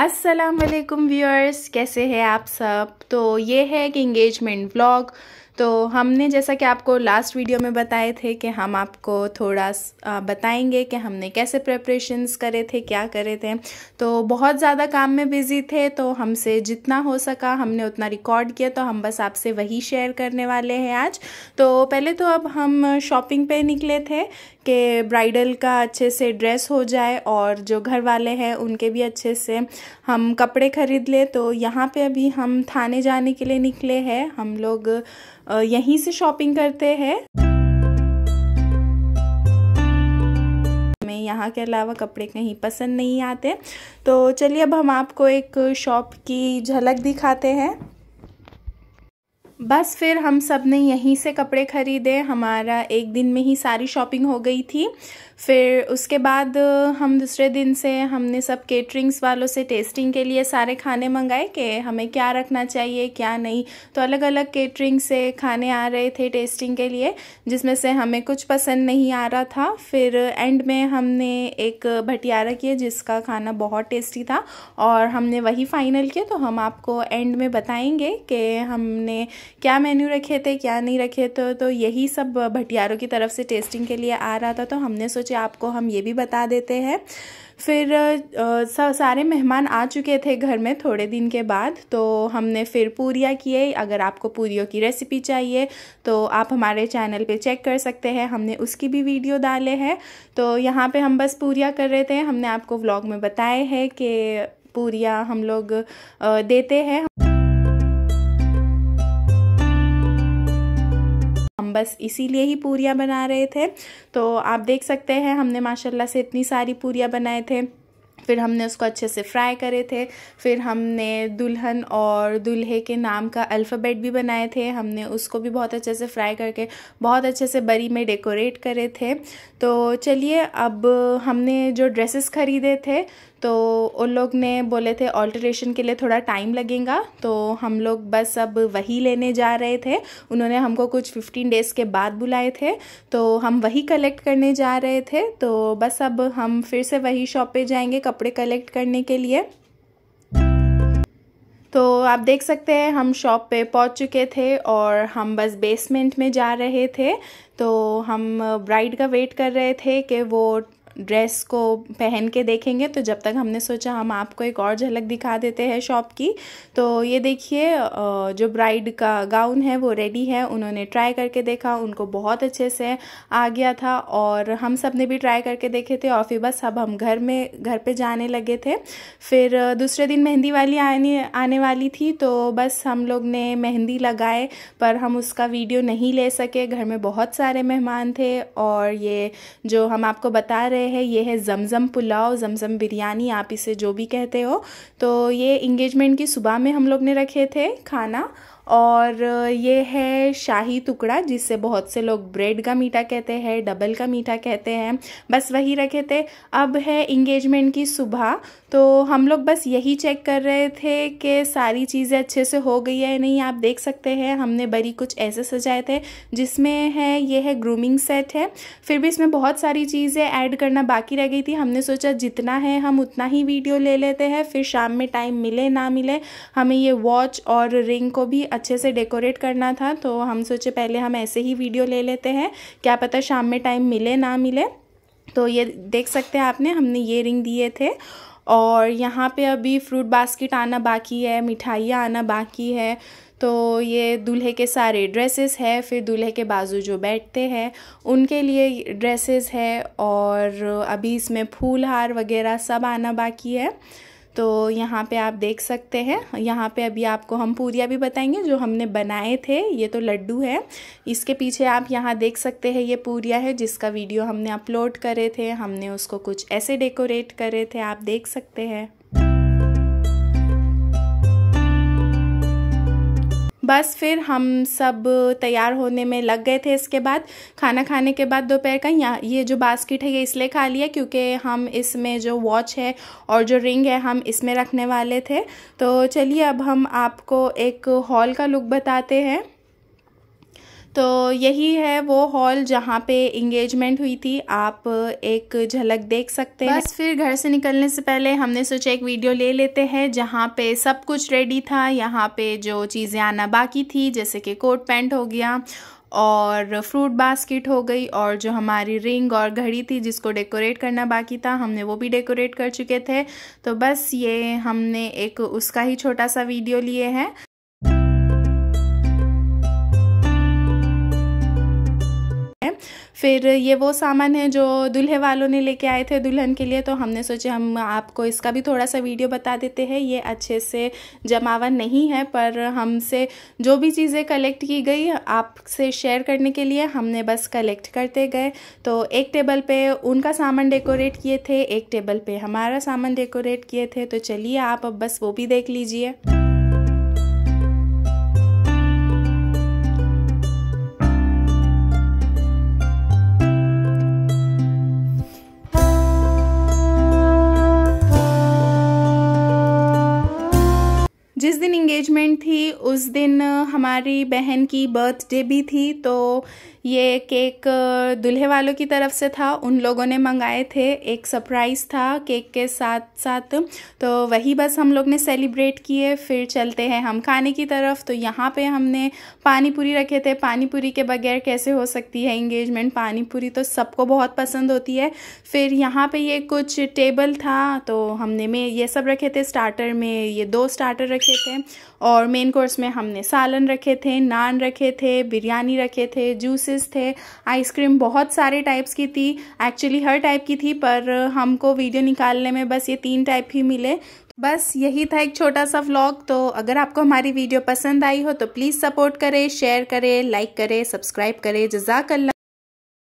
Aslam viewers कैसे हैं आप सब तो ये है कि इंगेजमेंट ब्लॉग तो हमने जैसा कि आपको लास्ट वीडियो में बताए थे कि हम आपको थोड़ा बताएंगे कि हमने कैसे प्रेपरेशंस करे थे क्या करे थे तो बहुत ज़्यादा काम में बिज़ी थे तो हमसे जितना हो सका हमने उतना रिकॉर्ड किया तो हम बस आपसे वही शेयर करने वाले हैं आज तो पहले तो अब हम शॉपिंग पे निकले थे कि ब्राइडल का अच्छे से ड्रेस हो जाए और जो घर वाले हैं उनके भी अच्छे से हम कपड़े ख़रीद लें तो यहाँ पर अभी हम थाने जाने के लिए निकले हैं हम लोग यहीं से शॉपिंग करते हैं हमें यहाँ के अलावा कपड़े कहीं पसंद नहीं आते तो चलिए अब हम आपको एक शॉप की झलक दिखाते हैं बस फिर हम सब ने यहीं से कपड़े ख़रीदे हमारा एक दिन में ही सारी शॉपिंग हो गई थी फिर उसके बाद हम दूसरे दिन से हमने सब केटरिंग्स वालों से टेस्टिंग के लिए सारे खाने मंगाए कि हमें क्या रखना चाहिए क्या नहीं तो अलग अलग केटरिंग से खाने आ रहे थे टेस्टिंग के लिए जिसमें से हमें कुछ पसंद नहीं आ रहा था फिर एंड में हमने एक भटियारा किया जिसका खाना बहुत टेस्टी था और हमने वही फ़ाइनल किया तो हम आपको एंड में बताएंगे कि हमने क्या मेन्यू रखे थे क्या नहीं रखे थे तो यही सब भटियारों की तरफ से टेस्टिंग के लिए आ रहा था तो हमने सोचा आपको हम ये भी बता देते हैं फिर आ, सारे मेहमान आ चुके थे घर में थोड़े दिन के बाद तो हमने फिर पूरिया किए अगर आपको पूरियों की रेसिपी चाहिए तो आप हमारे चैनल पे चेक कर सकते हैं हमने उसकी भी वीडियो डाले हैं तो यहाँ पे हम बस पूरिया कर रहे थे हमने आपको व्लॉग में बताए हैं कि पूरिया हम लोग देते हैं बस इसीलिए ही पूरियाँ बना रहे थे तो आप देख सकते हैं हमने माशाल्लाह से इतनी सारी पूरियाँ बनाए थे फिर हमने उसको अच्छे से फ्राई करे थे फिर हमने दुल्हन और दुल्हे के नाम का अल्फ़ाबेट भी बनाए थे हमने उसको भी बहुत अच्छे से फ्राई करके बहुत अच्छे से बरी में डेकोरेट करे थे तो चलिए अब हमने जो ड्रेसेस ख़रीदे थे तो उन लोग ने बोले थे ऑल्ट्रेशन के लिए थोड़ा टाइम लगेगा तो हम लोग बस अब वही लेने जा रहे थे उन्होंने हमको कुछ फिफ्टीन डेज़ के बाद बुलाए थे तो हम वही कलेक्ट करने जा रहे थे तो बस अब हम फिर से वही शॉप पे जाएंगे कपड़े कलेक्ट करने के लिए तो आप देख सकते हैं हम शॉप पे पहुंच चुके थे और हम बस बेसमेंट में जा रहे थे तो हम ब्राइड का वेट कर रहे थे कि वो ड्रेस को पहन के देखेंगे तो जब तक हमने सोचा हम आपको एक और झलक दिखा देते हैं शॉप की तो ये देखिए जो ब्राइड का गाउन है वो रेडी है उन्होंने ट्राई करके देखा उनको बहुत अच्छे से आ गया था और हम सब ने भी ट्राई करके देखे थे और फिर बस अब हम घर में घर पे जाने लगे थे फिर दूसरे दिन मेहंदी वाली आने आने वाली थी तो बस हम लोग ने मेहंदी लगाए पर हम उसका वीडियो नहीं ले सके घर में बहुत सारे मेहमान थे और ये जो हम आपको बता रहे रहे हैं ये है जमज़म पुलाव जमज़म बिरयानी आप इसे जो भी कहते हो तो ये इंगेजमेंट की सुबह में हम लोग ने रखे थे खाना और ये है शाही टुकड़ा जिसे बहुत से लोग ब्रेड का मीठा कहते हैं डबल का मीठा कहते हैं बस वही रखे थे अब है इंगेजमेंट की सुबह तो हम लोग बस यही चेक कर रहे थे कि सारी चीज़ें अच्छे से हो गई है नहीं आप देख सकते हैं हमने बरी कुछ ऐसे सजाए थे जिसमें है ये है ग्रूमिंग सेट है फिर भी इसमें बहुत सारी चीज़ें ऐड करना बाकी रह गई थी हमने सोचा जितना है हम उतना ही वीडियो ले लेते हैं फिर शाम में टाइम मिले ना मिले हमें ये वॉच और रिंग को भी अच्छे से डेकोरेट करना था तो हम सोचे पहले हम ऐसे ही वीडियो ले लेते हैं क्या पता शाम में टाइम मिले ना मिले तो ये देख सकते हैं आपने हमने ये रिंग दिए थे और यहाँ पे अभी फ्रूट बास्केट आना बाकी है मिठाइयाँ आना बाकी है तो ये दूल्हे के सारे ड्रेसेस है फिर दूल्हे के बाजू जो बैठते हैं उनके लिए ड्रेसेस है और अभी इसमें फूल हार वगैरह सब आना बाकी है तो यहाँ पे आप देख सकते हैं यहाँ पे अभी आपको हम पूरिया भी बताएंगे जो हमने बनाए थे ये तो लड्डू है इसके पीछे आप यहाँ देख सकते हैं ये पूरिया है जिसका वीडियो हमने अपलोड करे थे हमने उसको कुछ ऐसे डेकोरेट करे थे आप देख सकते हैं बस फिर हम सब तैयार होने में लग गए थे इसके बाद खाना खाने के बाद दोपहर का यहाँ ये जो बास्केट है ये इसलिए खा लिया क्योंकि हम इसमें जो वॉच है और जो रिंग है हम इसमें रखने वाले थे तो चलिए अब हम आपको एक हॉल का लुक बताते हैं तो यही है वो हॉल जहाँ पे इंगेजमेंट हुई थी आप एक झलक देख सकते हैं बस फिर घर से निकलने से पहले हमने सोचा एक वीडियो ले लेते हैं जहाँ पे सब कुछ रेडी था यहाँ पे जो चीज़ें आना बाकी थी जैसे कि कोट पैंट हो गया और फ्रूट बास्केट हो गई और जो हमारी रिंग और घड़ी थी जिसको डेकोरेट करना बाकी था हमने वो भी डेकोरेट कर चुके थे तो बस ये हमने एक उसका ही छोटा सा वीडियो लिए हैं हैं फिर ये वो सामान है जो दूल्हे वालों ने लेके आए थे दुल्हन के लिए तो हमने सोचे हम आपको इसका भी थोड़ा सा वीडियो बता देते हैं ये अच्छे से जमावा नहीं है पर हमसे जो भी चीज़ें कलेक्ट की गई आपसे शेयर करने के लिए हमने बस कलेक्ट करते गए तो एक टेबल पर उनका सामान डेकोरेट किए थे एक टेबल पर हमारा सामान डेकोरेट किए थे तो चलिए आप अब बस वो भी देख लीजिए जिस दिन इंगेजमेंट थी उस दिन हमारी बहन की बर्थडे भी थी तो ये केक दूल्हे वालों की तरफ से था उन लोगों ने मंगाए थे एक सरप्राइज़ था केक के साथ साथ तो वही बस हम लोग ने सेलिब्रेट किए फिर चलते हैं हम खाने की तरफ तो यहाँ पे हमने पानी पूरी रखे थे पानी पूरी के बगैर कैसे हो सकती है इंगेजमेंट पानी पूरी तो सबको बहुत पसंद होती है फिर यहाँ पे ये कुछ टेबल था तो हमने में ये सब रखे थे स्टार्टर में ये दो स्टार्टर रखे थे और मेन कोर्स में हमने सालन रखे थे नान रखे थे बिरयानी रखे थे जूसेस पीसेस थे आइसक्रीम बहुत सारे टाइप्स की थी एक्चुअली हर टाइप की थी पर हमको वीडियो निकालने में बस ये तीन टाइप ही मिले बस यही था एक छोटा सा व्लॉग तो अगर आपको हमारी वीडियो पसंद आई हो तो प्लीज़ सपोर्ट करें शेयर करें लाइक करें सब्सक्राइब करें जजाकल्ला